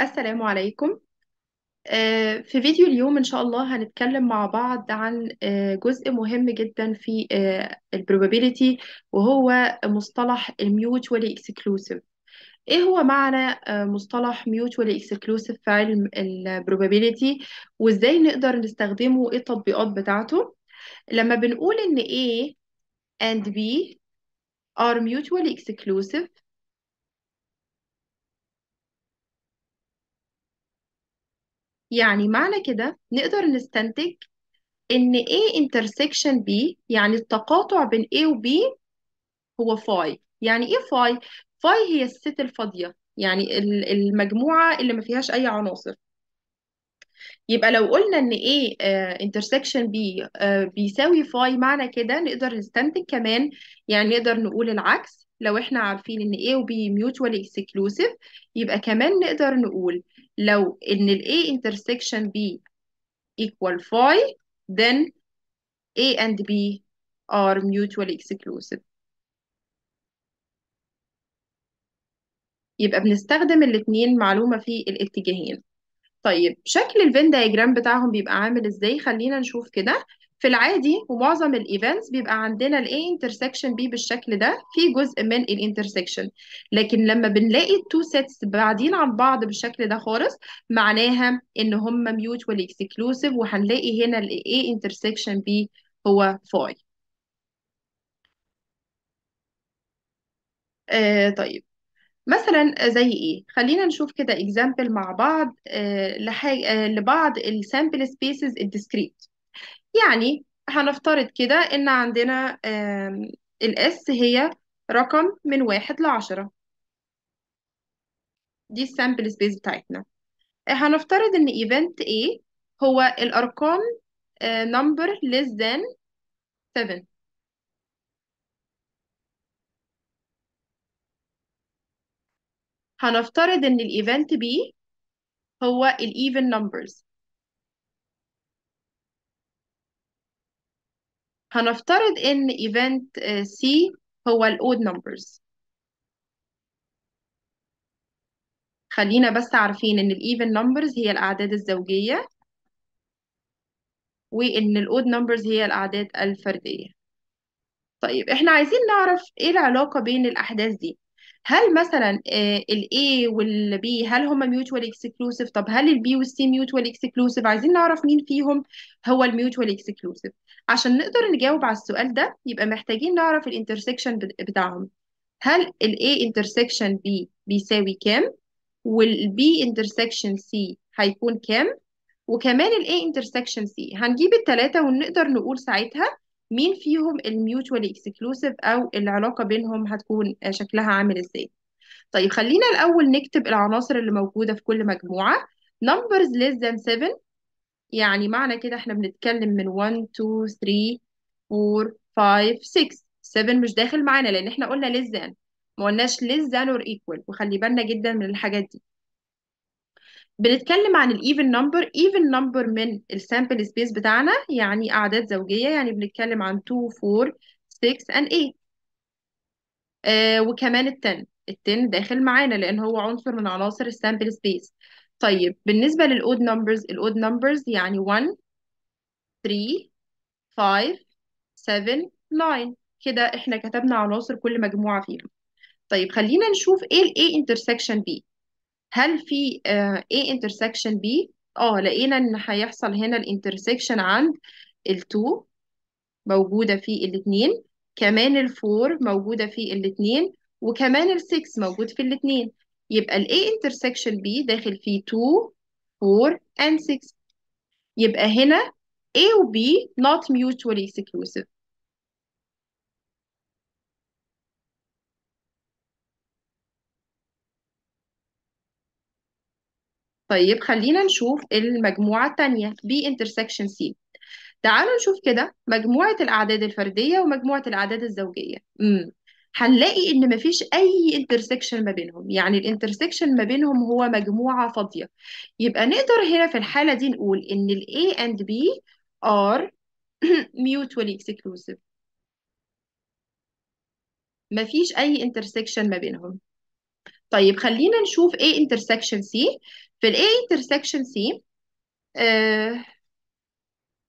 السلام عليكم آه، في فيديو اليوم إن شاء الله هنتكلم مع بعض عن آه، جزء مهم جدا في آه، البروبابيليتي وهو مصطلح الميوتوالي exclusive إيه هو معنى مصطلح mutually exclusive في علم البروبابيليتي وإزاي نقدر نستخدمه وإيه التطبيقات بتاعته لما بنقول إن A and B are mutually exclusive يعني معنى كده نقدر نستنتج إن A intersection B يعني التقاطع بين A و B هو فاي يعني إيه فاي؟ فاي هي الست الفاضية يعني المجموعة اللي ما فيهاش أي عناصر يبقى لو قلنا ان A آه، intersection B آه، بيساوي فاي معنى كده نقدر نستنتج كمان يعني نقدر نقول العكس لو احنا عارفين ان A و B mutually exclusive يبقى كمان نقدر نقول لو ان ال A intersection B equal phi then A and B are mutually exclusive يبقى بنستخدم الاتنين معلومة في الاتجاهين طيب شكل الفين دايجرام بتاعهم بيبقى عامل ازاي خلينا نشوف كده في العادي ومعظم الايفنتس بيبقى عندنا الايه انترسكشن بي بالشكل ده في جزء من الانترسكشن لكن لما بنلاقي التو سيتس بعدين عن بعض بالشكل ده خالص معناها ان هم ميوتوال اكسكلوسيف وهنلاقي هنا الايه انترسكشن بي هو فاي آه طيب مثلا زي ايه خلينا نشوف كده اكزامبل مع بعض آه لحاجة آه لبعض السامبل سبيسز الديسكريت يعني هنفترض كده إن عندنا الإس هي رقم من واحد لعشرة دي السامبل سبيس بتاعتنا آه، هنفترض إن ايفنت A هو الأرقام آه، number less than 7 هنفترض إن الايفنت B هو الايفن numbers هنفترض ان event آه، C هو ال odd numbers خلينا بس عارفين ان ال even numbers هي الاعداد الزوجية وان ال odd numbers هي الاعداد الفردية طيب احنا عايزين نعرف ايه العلاقة بين الاحداث دي هل مثلا آه، الاي والبي هل هم ميوتوال اكسكلوسيف طب هل البي والسي ميوتوال اكسكلوسيف عايزين نعرف مين فيهم هو الميوتوال اكسكلوسيف عشان نقدر نجاوب على السؤال ده يبقى محتاجين نعرف الانترسكشن بتاعهم هل الاي انترسكشن بي بيساوي كام والبي انترسكشن سي هيكون كام وكمان الاي انترسكشن سي هنجيب الثلاثه ونقدر نقول ساعتها مين فيهم الميوتوالي اكسكلوسيف او العلاقه بينهم هتكون شكلها عامل ازاي طيب خلينا الاول نكتب العناصر اللي موجوده في كل مجموعه numbers less than 7 يعني معنى كده احنا بنتكلم من 1 2 3 4 5 6 7 مش داخل معانا لان احنا قلنا less than ما قلناش less than or equal وخلي بالنا جدا من الحاجات دي بنتكلم عن الايفن نمبر ايفن نمبر من السامبل سبيس بتاعنا يعني اعداد زوجيه يعني بنتكلم عن 2 4 6 and 8 آه وكمان ال 10 ال 10 داخل معانا لان هو عنصر من عناصر السامبل سبيس طيب بالنسبه للاود نمبرز الاود نمبرز يعني 1 3 5 7 9 كده احنا كتبنا عناصر كل مجموعه فيهم طيب خلينا نشوف ايه الاي انترسكشن بي هل في آه، A intersection B اه لقينا ان هيحصل هنا الانترسكشن عند ال2 موجودة في الاتنين كمان ال4 موجودة في الاتنين وكمان ال6 موجود في الاتنين يبقى ال A intersection B داخل فيه 2 4 and 6 يبقى هنا A و B not mutually exclusive طيب خلينا نشوف المجموعة التانية B intersection C تعالوا نشوف كده مجموعة الأعداد الفردية ومجموعة الأعداد الزوجية مم. هنلاقي إن مفيش أي intersection ما بينهم يعني الانترسكشن ما بينهم هو مجموعة فاضية يبقى نقدر هنا في الحالة دي نقول إن ال A and B are mutually exclusive مفيش أي intersection ما بينهم طيب خلينا نشوف A intersection C في الـ A intersection C آه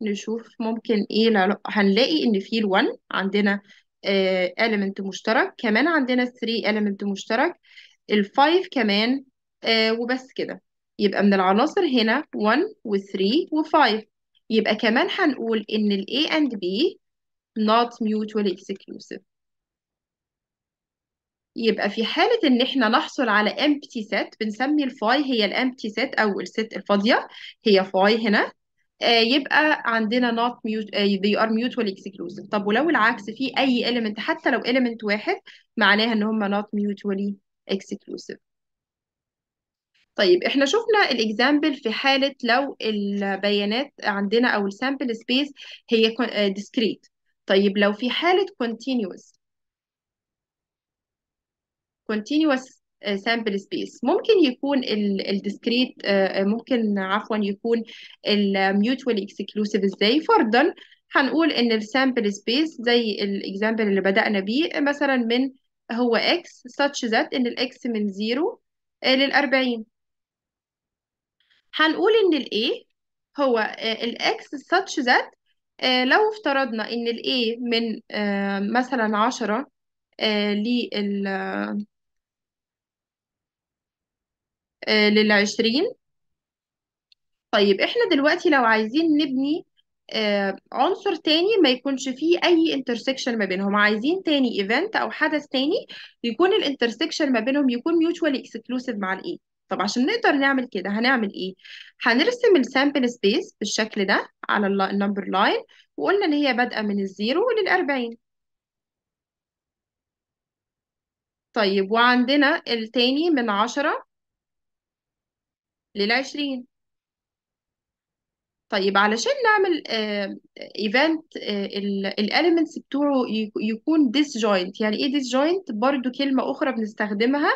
نشوف ممكن ايه العلاقة هنلاقي ان في الـ 1 عندنا آه element مشترك كمان عندنا 3 element مشترك الـ 5 كمان آه وبس كده يبقى من العناصر هنا 1 و 3 و 5 يبقى كمان هنقول ان الـ A and B not mutually exclusive يبقى في حالة إن إحنا نحصل على empty set بنسمي الفاي هي empty set أو الست الفاضية هي فاي هنا آه، يبقى عندنا not mute آه، they are mutually exclusive طب ولو العكس في أي element حتى لو element واحد معناها إن هما not mutually exclusive طيب احنا شفنا الاكزامبل في حالة لو البيانات عندنا او السامبل سبيس هي آه، discrete طيب لو في حالة continuous continuous uh, sample space ممكن يكون ال discrete uh, uh, ممكن عفوا يكون ال mutually exclusive ازاي فرضا هنقول ان ال sample space زي ال example اللي بدأنا بيه مثلا من هو x such that ان x من 0 لل 40 هنقول ان ال a هو ال x such that لو افترضنا ان ال a من مثلا 10 لل آه، للعشرين طيب احنا دلوقتي لو عايزين نبني آه، عنصر تاني ما يكونش فيه اي انترسكشن ما بينهم عايزين تاني ايفنت او حدث تاني يكون الانترسكشن ما بينهم يكون ميوتشوالي اكسكلوسيف مع الاي طب عشان نقدر نعمل كده هنعمل ايه هنرسم السامبل سبيس بالشكل ده على النمبر لاين وقلنا ان هي بادئه من الزيرو للأربعين طيب وعندنا التاني من عشرة للعشرين طيب علشان نعمل ايفنت آه، آه، الاليمنتس بتوعه يكون disjoint يعني ايه disjoint برضو كلمة أخرى بنستخدمها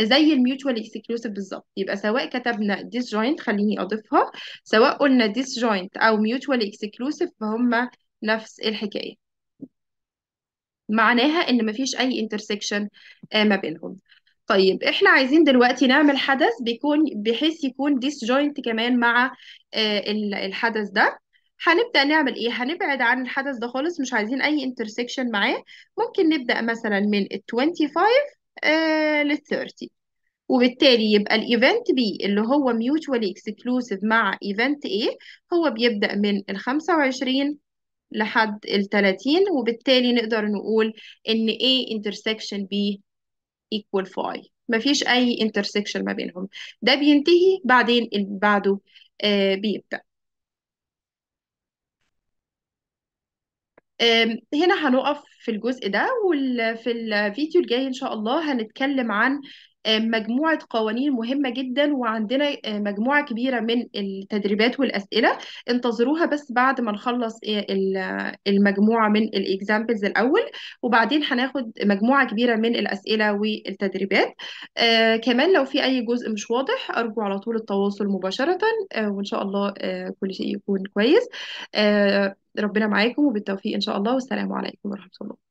زي الميوتوال exclusive بالظبط يبقى سواء كتبنا disjoint خليني أضيفها سواء قلنا disjoint أو mutual exclusive فهم نفس الحكاية معناها إن مفيش أي intersection آه، ما بينهم طيب احنا عايزين دلوقتي نعمل حدث بيكون بحيث يكون ديسجوينت كمان مع آه، الحدث ده هنبدأ نعمل ايه هنبعد عن الحدث ده خالص مش عايزين اي intersection معاه ممكن نبدأ مثلا من 25 آه لل 30 وبالتالي يبقى الايفنت بي اللي هو mutually exclusive مع ايفنت A هو بيبدأ من ال 25 لحد ال 30 وبالتالي نقدر نقول ان A intersection B equal for i مفيش اي intersection ما بينهم ده بينتهي بعدين اللي بعده آه بيبدأ هنا هنقف في الجزء ده وفي الفيديو الجاي إن شاء الله هنتكلم عن آه، مجموعة قوانين مهمة جدا وعندنا آه، مجموعة كبيرة من التدريبات والأسئلة انتظروها بس بعد ما نخلص آه، المجموعة من الإكزامبلز الأول وبعدين هناخد مجموعة كبيرة من الأسئلة والتدريبات كمان لو في أي جزء مش واضح أرجو على طول التواصل مباشرة وإن شاء الله كل شيء يكون كويس ربنا معاكم وبالتوفيق إن شاء الله والسلام عليكم ورحمة الله